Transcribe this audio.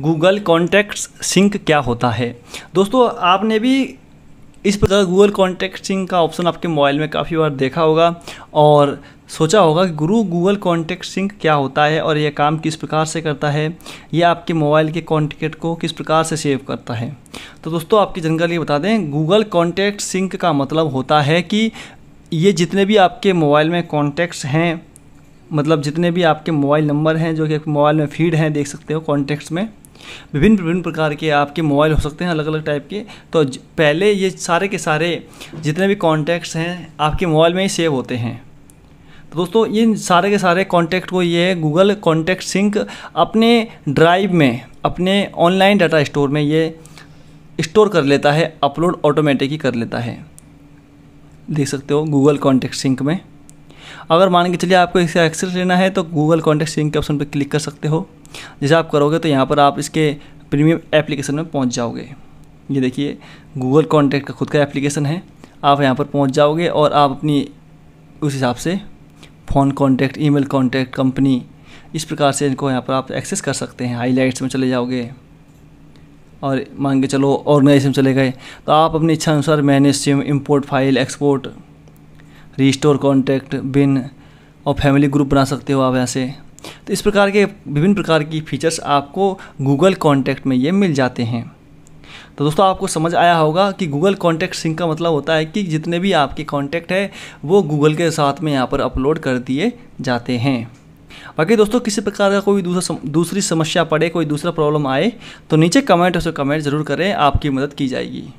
Google contacts sink क्या होता है दोस्तों आपने भी इस प्रकार गूगल कॉन्टैक्ट सिंक का ऑप्शन आपके मोबाइल में काफ़ी बार देखा होगा और सोचा होगा कि गुरु गूगल कॉन्टैक्ट सिंक क्या होता है और यह काम किस प्रकार से करता है यह आपके मोबाइल के कॉन्टैक्ट को किस प्रकार से सेव करता है तो दोस्तों आपकी जानकारी बता दें गूगल कॉन्टैक्ट सिंक का मतलब होता है कि ये जितने भी आपके मोबाइल में कॉन्टैक्ट्स हैं मतलब जितने भी आपके मोबाइल नंबर हैं जो कि मोबाइल में फीड हैं देख सकते हो कॉन्टैक्ट्स में विभिन्न विभिन्न प्रकार के आपके मोबाइल हो सकते हैं अलग अलग टाइप के तो पहले ये सारे के सारे जितने भी कॉन्टैक्ट्स हैं आपके मोबाइल में ही सेव होते हैं तो दोस्तों इन सारे के सारे कॉन्टैक्ट को ये गूगल कॉन्टैक्ट सिंक अपने ड्राइव में अपने ऑनलाइन डाटा स्टोर में ये स्टोर कर लेता है अपलोड ऑटोमेटिक ही कर लेता है देख सकते हो गूगल कॉन्टैक्ट सिंक में अगर मान के चलिए आपको इसका एक्सेस लेना है तो गूगल कॉन्टैक्ट सिंह के ऑप्शन पर क्लिक कर सकते हो जैसे आप करोगे तो यहाँ पर आप इसके प्रीमियम एप्लीकेशन में पहुँच जाओगे ये देखिए गूगल कॉन्टैक्ट का खुद का एप्लीकेशन है आप यहाँ पर पहुँच जाओगे और आप अपनी उस हिसाब से phone contact email contact company इस प्रकार से इनको यहाँ पर आप एक्सेस कर सकते हैं हाईलाइट्स में चले जाओगे और मान के चलो ऑर्गेनाइजेशन चले गए तो आप अपनी इच्छा अनुसार manage SIM import file export restore contact bin और फैमिली ग्रुप बना सकते हो आप ऐसे तो इस प्रकार के विभिन्न प्रकार की फ़ीचर्स आपको गूगल कॉन्टैक्ट में ये मिल जाते हैं तो दोस्तों आपको समझ आया होगा कि गूगल कॉन्टैक्ट सिंक का मतलब होता है कि जितने भी आपके कॉन्टैक्ट है वो गूगल के साथ में यहाँ पर अपलोड कर दिए जाते हैं बाकी दोस्तों किसी प्रकार का कोई दूसरा दूसरी समस्या पड़े कोई दूसरा प्रॉब्लम आए तो नीचे कमेंट उसे कमेंट ज़रूर करें आपकी मदद की जाएगी